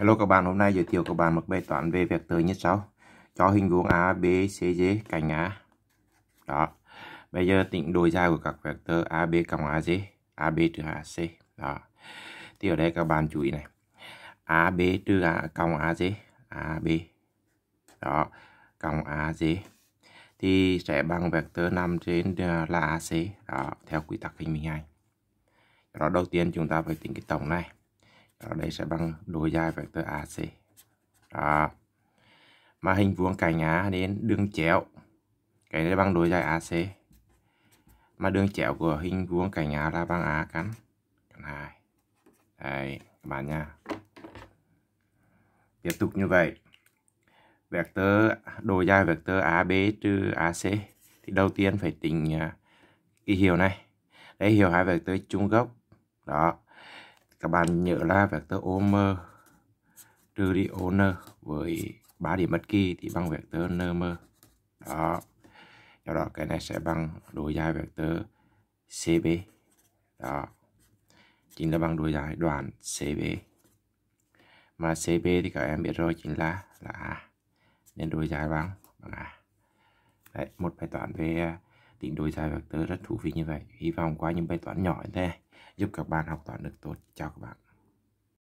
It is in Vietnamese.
Hello các bạn, hôm nay giới thiệu các bạn một bài toán về vector như sau. Cho hình vuông ABCD cạnh A. Đó. Bây giờ tính độ dài của các vector AB cộng A, AB trừ AC. Đó. Thì ở đây các bạn chú ý này. AB trừ A cộng A, D, Đó. Cộng A, Thì sẽ bằng vector 5 trên à, là AC. Đó. Theo quy tắc hình mình hai. Đó đầu tiên chúng ta phải tính cái tổng này ở đây sẽ bằng độ dài vector AC đó mà hình vuông cạnh a đến đường chéo cái này bằng độ dài AC mà đường chéo của hình vuông cạnh a là bằng a căn cắn hai đấy các bạn nha tiếp tục như vậy vector độ dài vector AB trừ AC thì đầu tiên phải tính à, cái hiệu này đây hiệu hai vector chung gốc đó các bạn nhớ là vector OM trừ đi ON với ba điểm bất kỳ thì bằng vector nm đó do đó cái này sẽ bằng độ dài vector cb đó chính là bằng độ dài đoạn cb mà cb thì các em biết rồi chính là là a nên độ dài bằng bằng a đấy một bài toán về tính đôi dài vector rất thú vị như vậy hy vọng qua những bài toán nhỏ như thế giúp các bạn học toán được tốt chào các bạn